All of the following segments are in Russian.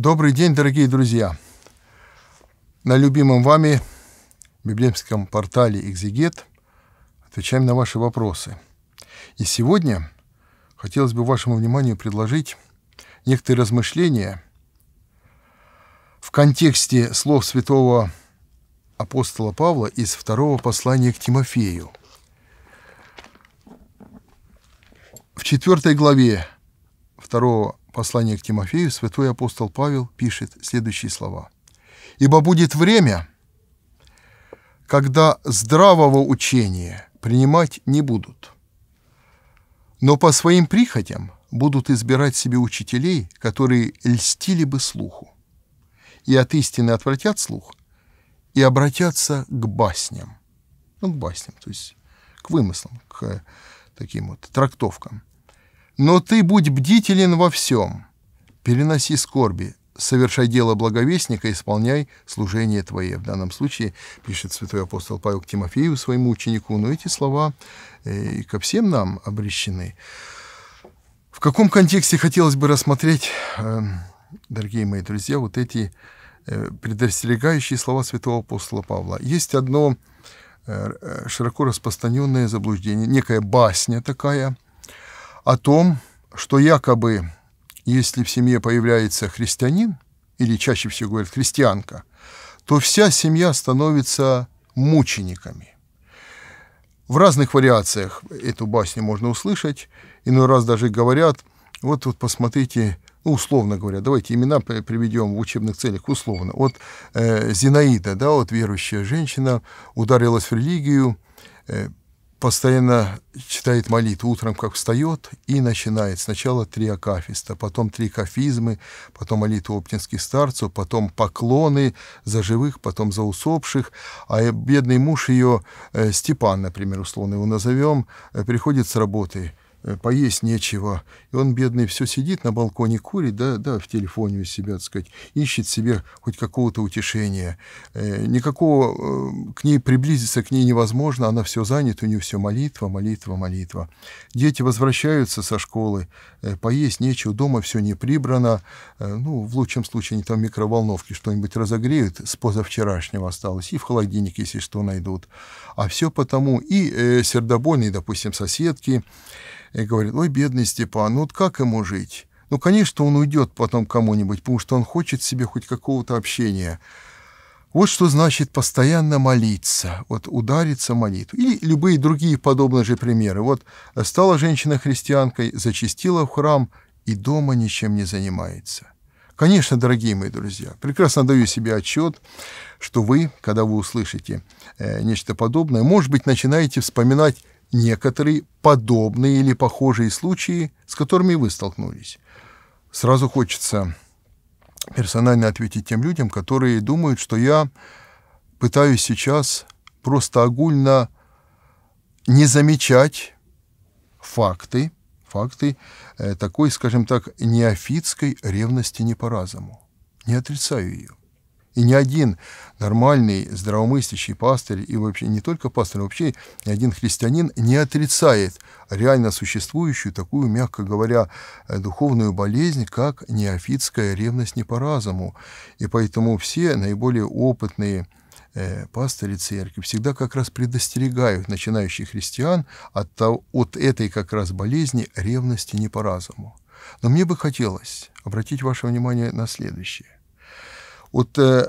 Добрый день, дорогие друзья! На любимом вами библейском портале «Экзегет» отвечаем на ваши вопросы. И сегодня хотелось бы вашему вниманию предложить некоторые размышления в контексте слов святого апостола Павла из второго послания к Тимофею. В четвертой главе второго послании к Тимофею святой апостол Павел пишет следующие слова. «Ибо будет время, когда здравого учения принимать не будут, но по своим прихотям будут избирать себе учителей, которые льстили бы слуху, и от истины отвратят слух, и обратятся к басням». Ну, к басням, то есть к вымыслам, к э, таким вот трактовкам – но ты будь бдителен во всем. Переноси скорби, совершай дело благовестника, исполняй служение твое. В данном случае, пишет святой апостол Павел к Тимофею, своему ученику, но эти слова э, и ко всем нам обрещены. В каком контексте хотелось бы рассмотреть, э, дорогие мои друзья, вот эти э, предостерегающие слова святого апостола Павла? Есть одно широко распространенное заблуждение, некая басня такая – о том, что якобы, если в семье появляется христианин, или чаще всего говорят христианка, то вся семья становится мучениками. В разных вариациях эту басню можно услышать. Иной раз даже говорят, вот вот посмотрите, ну, условно говоря, давайте имена приведем в учебных целях условно. Вот э, Зинаида, да, вот верующая женщина, ударилась в религию, э, постоянно читает молитву утром, как встает, и начинает сначала три акафиста, потом три кафизмы, потом молитву оптинских старцев, потом поклоны за живых, потом за усопших. А бедный муж ее, э, Степан, например, условно его назовем, э, приходит с работы – Э, поесть нечего. И он, бедный, все сидит на балконе, курит, да, да, в телефоне у себя, так сказать, ищет себе хоть какого-то утешения. Э, никакого э, к ней приблизиться к ней невозможно, она все занята, у нее все молитва, молитва, молитва. Дети возвращаются со школы, поесть нечего, дома все не прибрано. Ну, в лучшем случае они там микроволновки что-нибудь разогреют, с позавчерашнего осталось, и в холодильнике, если что, найдут. А все потому и сердобольные, допустим, соседки, и говорит, ой, «Ну бедный Степан, ну вот как ему жить? Ну, конечно, он уйдет потом кому-нибудь, потому что он хочет себе хоть какого-то общения. Вот что значит постоянно молиться, вот удариться молитву. Или любые другие подобные же примеры. Вот стала женщина христианкой, зачистила в храм и дома ничем не занимается. Конечно, дорогие мои друзья, прекрасно даю себе отчет, что вы, когда вы услышите э, нечто подобное, может быть, начинаете вспоминать некоторые подобные или похожие случаи, с которыми вы столкнулись. Сразу хочется персонально ответить тем людям, которые думают, что я пытаюсь сейчас просто огульно не замечать факты, факты э, такой, скажем так, неофитской ревности не по разуму. Не отрицаю ее. И ни один нормальный, здравомыслящий пастырь, и вообще не только пастырь, вообще ни один христианин не отрицает реально существующую такую, мягко говоря, э, духовную болезнь, как неофитская ревность не по разуму. И поэтому все наиболее опытные э, пастыри церкви всегда как раз предостерегают начинающих христиан от, того, от этой как раз болезни ревности не по разуму. Но мне бы хотелось обратить ваше внимание на следующее. Вот э,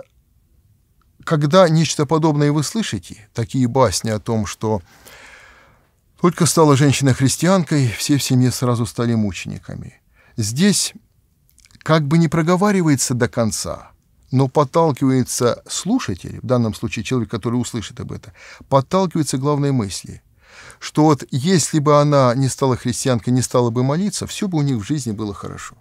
когда нечто подобное вы слышите, такие басни о том, что только стала женщина христианкой, все в семье сразу стали мучениками. Здесь как бы не проговаривается до конца, но подталкивается слушатель, в данном случае человек, который услышит об этом, подталкивается главной мысли, что вот если бы она не стала христианкой, не стала бы молиться, все бы у них в жизни было хорошо.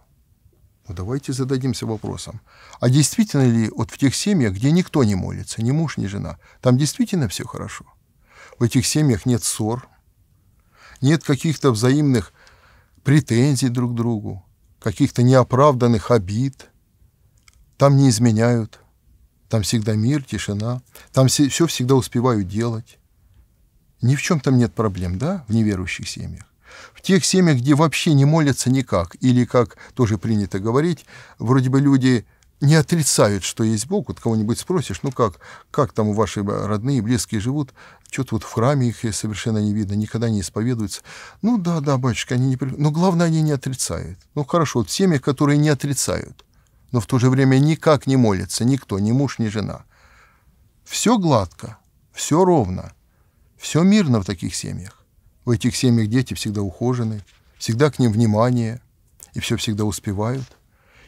Ну, давайте зададимся вопросом, а действительно ли вот в тех семьях, где никто не молится, ни муж, ни жена, там действительно все хорошо? В этих семьях нет ссор, нет каких-то взаимных претензий друг к другу, каких-то неоправданных обид. Там не изменяют, там всегда мир, тишина, там все, всегда успевают делать. Ни в чем там нет проблем, да, в неверующих семьях? В тех семьях, где вообще не молятся никак, или, как тоже принято говорить, вроде бы люди не отрицают, что есть Бог. Вот кого-нибудь спросишь, ну как, как там ваши родные, близкие живут? Что-то вот в храме их совершенно не видно, никогда не исповедуются. Ну да, да, батюшка, они не... Но главное, они не отрицают. Ну хорошо, вот семьи, которые не отрицают, но в то же время никак не молятся никто, ни муж, ни жена. Все гладко, все ровно, все мирно в таких семьях. В этих семьях дети всегда ухожены, всегда к ним внимание, и все всегда успевают.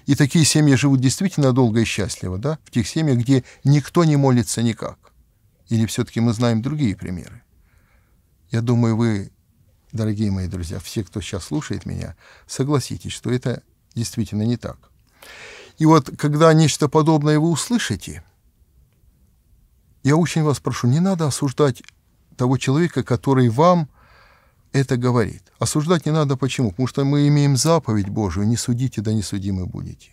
И такие семьи живут действительно долго и счастливо, да, в тех семьях, где никто не молится никак. Или все-таки мы знаем другие примеры? Я думаю, вы, дорогие мои друзья, все, кто сейчас слушает меня, согласитесь, что это действительно не так. И вот, когда нечто подобное вы услышите, я очень вас прошу, не надо осуждать того человека, который вам это говорит. Осуждать не надо почему? Потому что мы имеем заповедь Божию, не судите, да не судимы будете.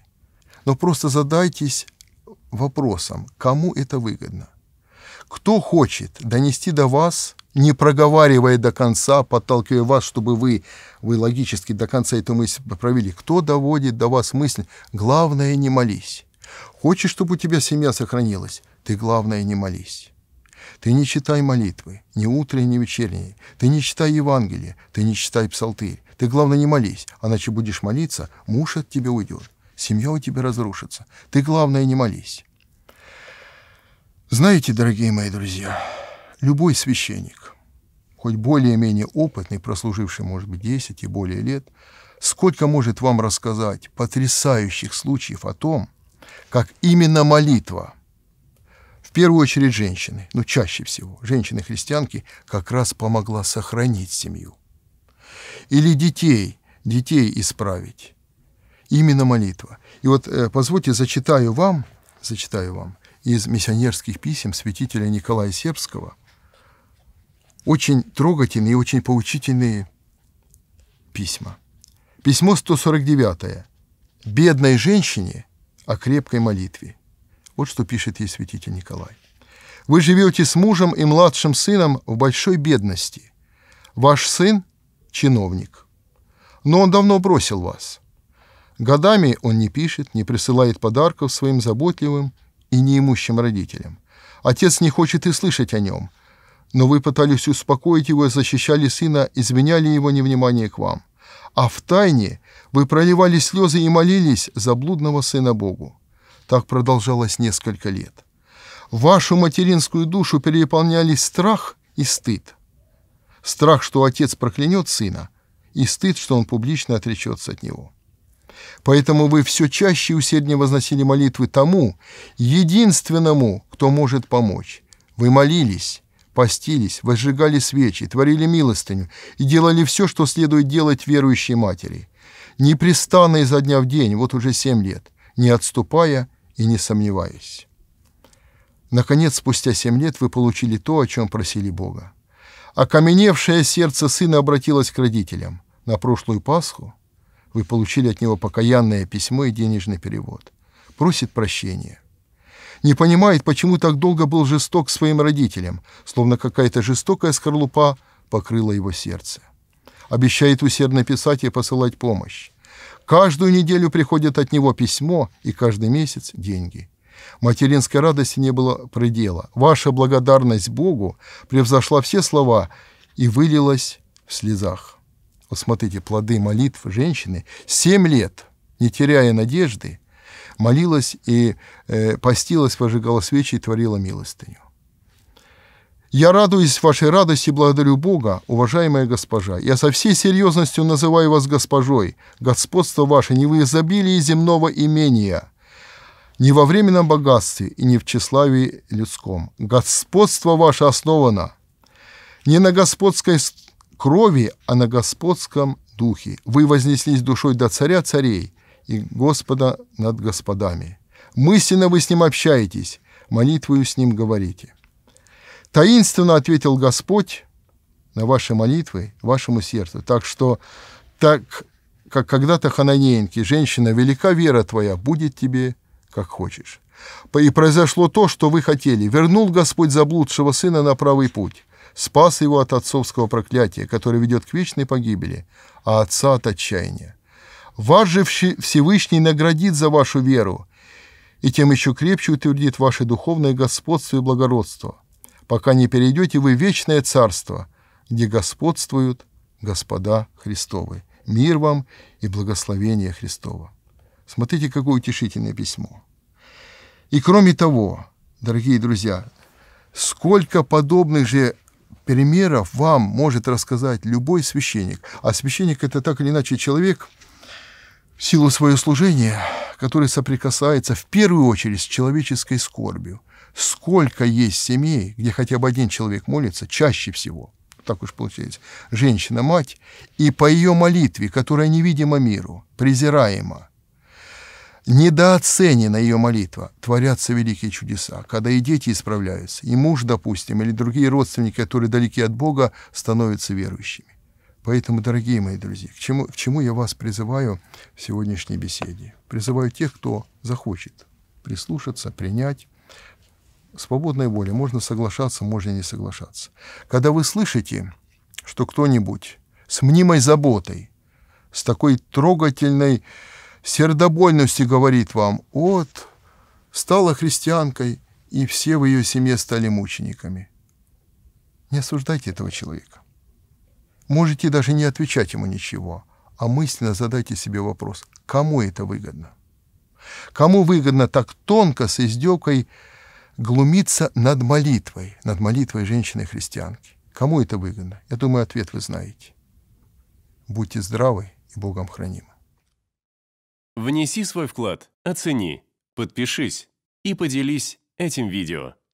Но просто задайтесь вопросом, кому это выгодно. Кто хочет донести до вас, не проговаривая до конца, подталкивая вас, чтобы вы, вы логически до конца эту мысль провели, кто доводит до вас мысль, главное не молись. Хочешь, чтобы у тебя семья сохранилась, ты главное не молись. Ты не читай молитвы, ни утренние, ни вечерние. Ты не читай Евангелие, ты не читай псалтырь. Ты, главное, не молись, иначе будешь молиться, муж от тебя уйдет, семья у тебя разрушится. Ты, главное, не молись. Знаете, дорогие мои друзья, любой священник, хоть более-менее опытный, прослуживший, может быть, 10 и более лет, сколько может вам рассказать потрясающих случаев о том, как именно молитва – первую очередь женщины, ну чаще всего, женщины-христианки как раз помогла сохранить семью. Или детей, детей исправить. Именно молитва. И вот э, позвольте зачитаю вам, зачитаю вам из миссионерских писем святителя Николая Сербского очень трогательные и очень поучительные письма. Письмо 149. Бедной женщине о крепкой молитве – вот что пишет ей святитель Николай. «Вы живете с мужем и младшим сыном в большой бедности. Ваш сын – чиновник. Но он давно бросил вас. Годами он не пишет, не присылает подарков своим заботливым и неимущим родителям. Отец не хочет и слышать о нем. Но вы пытались успокоить его, защищали сына, изменяли его невнимание к вам. А в тайне вы проливали слезы и молились за блудного сына Богу. Так продолжалось несколько лет. Вашу материнскую душу переполняли страх и стыд. Страх, что отец проклянет сына, и стыд, что он публично отречется от него. Поэтому вы все чаще и усерднее возносили молитвы тому, единственному, кто может помочь. Вы молились, постились, возжигали свечи, творили милостыню и делали все, что следует делать верующей матери, непрестанно изо дня в день, вот уже семь лет, не отступая и не сомневаясь, Наконец, спустя семь лет вы получили то, о чем просили Бога. Окаменевшее сердце сына обратилось к родителям. На прошлую Пасху вы получили от него покаянное письмо и денежный перевод. Просит прощения. Не понимает, почему так долго был жесток к своим родителям, словно какая-то жестокая скорлупа покрыла его сердце. Обещает усердно писать и посылать помощь. Каждую неделю приходит от него письмо и каждый месяц деньги. Материнской радости не было предела. Ваша благодарность Богу превзошла все слова и вылилась в слезах. Вот смотрите, плоды молитв женщины. Семь лет, не теряя надежды, молилась и э, постилась, пожигала свечи и творила милостыню. Я радуюсь вашей радости благодарю Бога, уважаемая госпожа. Я со всей серьезностью называю вас госпожой. Господство ваше не в изобилии земного имения, не во временном богатстве и не в тщеславии людском. Господство ваше основано не на господской крови, а на господском духе. Вы вознеслись душой до царя царей и Господа над господами. Мысленно вы с ним общаетесь, молитвою с ним говорите. Таинственно ответил Господь на ваши молитвы, вашему сердцу. Так что, так как когда-то хананеенки, женщина, велика вера твоя, будет тебе, как хочешь. И произошло то, что вы хотели. Вернул Господь заблудшего сына на правый путь, спас его от отцовского проклятия, которое ведет к вечной погибели, а отца от отчаяния. Вас же Всевышний наградит за вашу веру, и тем еще крепче утвердит ваше духовное господство и благородство – пока не перейдете вы в вечное царство, где господствуют господа Христовы. Мир вам и благословение Христово. Смотрите, какое утешительное письмо. И кроме того, дорогие друзья, сколько подобных же примеров вам может рассказать любой священник. А священник – это так или иначе человек, в силу своего служения, который соприкасается в первую очередь с человеческой скорбью, сколько есть семей, где хотя бы один человек молится, чаще всего, так уж получается, женщина-мать, и по ее молитве, которая невидима миру, презираема, недооценена ее молитва, творятся великие чудеса, когда и дети исправляются, и муж, допустим, или другие родственники, которые далеки от Бога, становятся верующими. Поэтому, дорогие мои друзья, к чему, к чему я вас призываю в сегодняшней беседе? Призываю тех, кто захочет прислушаться, принять свободная воля, можно соглашаться, можно не соглашаться. Когда вы слышите, что кто-нибудь с мнимой заботой, с такой трогательной сердобольностью говорит вам, вот, стала христианкой, и все в ее семье стали мучениками. Не осуждайте этого человека. Можете даже не отвечать ему ничего, а мысленно задайте себе вопрос, кому это выгодно? Кому выгодно так тонко, с издевкой, глумиться над молитвой, над молитвой женщины-христианки. Кому это выгодно? Я думаю, ответ вы знаете. Будьте здравы и Богом хранимы. Внеси свой вклад, оцени, подпишись и поделись этим видео.